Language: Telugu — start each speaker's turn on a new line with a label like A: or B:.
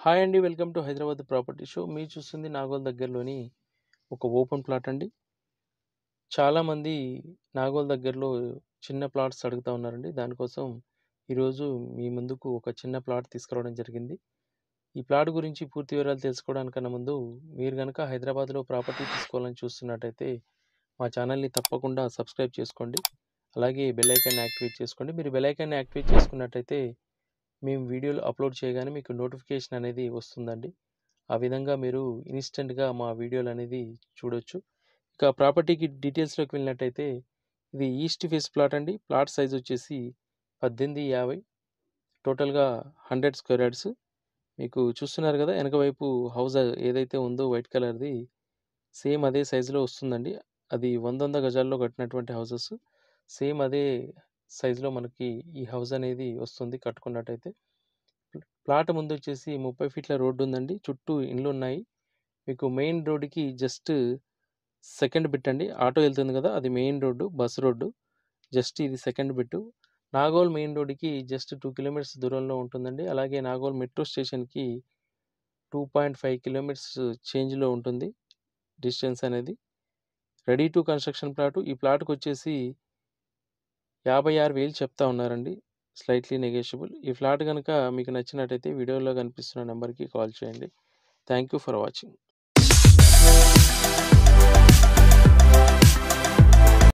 A: హాయ్ అండి welcome to Hyderabad property show మీరు చూస్తుంది నాగోల్ దగ్గరలోని ఒక ఓపెన్ ప్లాట్ అండి చాలామంది నాగోల్ దగ్గరలో చిన్న ప్లాట్స్ అడుగుతూ ఉన్నారండి దానికోసం ఈరోజు మీ ముందుకు ఒక చిన్న ప్లాట్ తీసుకురావడం జరిగింది ఈ ప్లాట్ గురించి పూర్తి వివరాలు తెలుసుకోవడానికన్నా ముందు మీరు కనుక హైదరాబాద్లో ప్రాపర్టీ తీసుకోవాలని చూస్తున్నట్టయితే మా ఛానల్ని తప్పకుండా సబ్స్క్రైబ్ చేసుకోండి అలాగే బెల్ ఐకాన్ యాక్టివేట్ చేసుకోండి మీరు బెల్ ఐకాన్ యాక్టివేట్ చేసుకున్నట్టయితే మేము వీడియోలు అప్లోడ్ చేయగానే మీకు నోటిఫికేషన్ అనేది వస్తుందండి ఆ విధంగా మీరు ఇన్స్టెంట్గా మా వీడియోలు అనేది చూడొచ్చు ఇక ప్రాపర్టీకి డీటెయిల్స్లోకి వెళ్ళినట్టయితే ఇది ఈస్ట్ ఫేస్ ప్లాట్ అండి ప్లాట్ సైజ్ వచ్చేసి పద్దెనిమిది యాభై టోటల్గా హండ్రెడ్ స్క్వేర్ యార్డ్స్ మీకు చూస్తున్నారు కదా వెనక వైపు హౌస్ ఏదైతే ఉందో వైట్ కలర్ది సేమ్ అదే సైజులో వస్తుందండి అది వంద వంద గజాల్లో కట్టినటువంటి హౌసెస్ సేమ్ అదే సైజులో మనకి ఈ హౌస్ అనేది వస్తుంది కట్టుకున్నట్టయితే ప్లాట్ ముందు వచ్చేసి ముప్పై ఫీట్ల రోడ్డు ఉందండి చుట్టూ ఇండ్లు ఉన్నాయి మీకు మెయిన్ రోడ్డుకి జస్ట్ సెకండ్ బిట్ అండి ఆటో వెళ్తుంది కదా అది main road bus road just ఇది సెకండ్ బిట్టు నాగోల్ మెయిన్ రోడ్డుకి జస్ట్ టూ కిలోమీటర్స్ దూరంలో ఉంటుందండి అలాగే నాగోల్ మెట్రో స్టేషన్కి టూ పాయింట్ ఫైవ్ కిలోమీటర్స్ చేంజ్లో ఉంటుంది డిస్టెన్స్ అనేది రెడీ టు కన్స్ట్రక్షన్ ప్లాటు ఈ ప్లాట్కి వచ్చేసి యాభై ఆరు వేలు చెప్తా ఉన్నారండి స్లైట్లీ నెగోషియబుల్ ఈ ఫ్లాట్ కనుక మీకు నచ్చినట్టయితే వీడియోలో కనిపిస్తున్న నెంబర్కి కాల్ చేయండి థ్యాంక్ యూ ఫర్ వాచింగ్